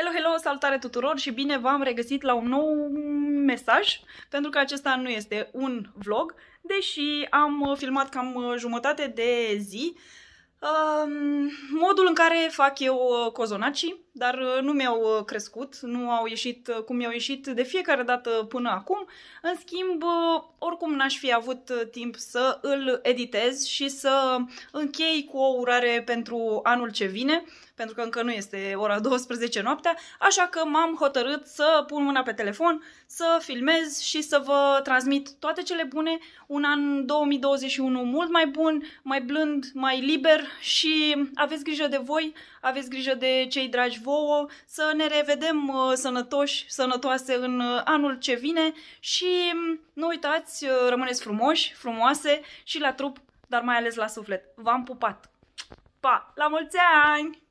Hello, hello, salutare tuturor și bine v-am regăsit la un nou mesaj, pentru că acesta nu este un vlog, deși am uh, filmat cam uh, jumătate de zi. Um, modul în care fac eu uh, cozonacii, dar uh, nu mi-au uh, crescut, nu au ieșit uh, cum mi-au ieșit de fiecare dată până acum. În schimb, oricum n-aș fi avut timp să îl editez și să închei cu o urare pentru anul ce vine, pentru că încă nu este ora 12 noaptea, așa că m-am hotărât să pun mâna pe telefon, să filmez și să vă transmit toate cele bune, un an 2021 mult mai bun, mai blând, mai liber și aveți grijă de voi, aveți grijă de cei dragi vouă să ne revedem uh, sănătoși, sănătoase în uh, anul ce vine și mm, nu uitați, uh, rămâneți frumoși, frumoase și la trup, dar mai ales la suflet. V-am pupat! Pa! La mulți ani!